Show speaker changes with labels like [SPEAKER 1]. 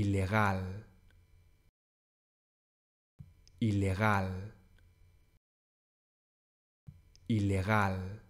[SPEAKER 1] ilegal, ilegal, ilegal.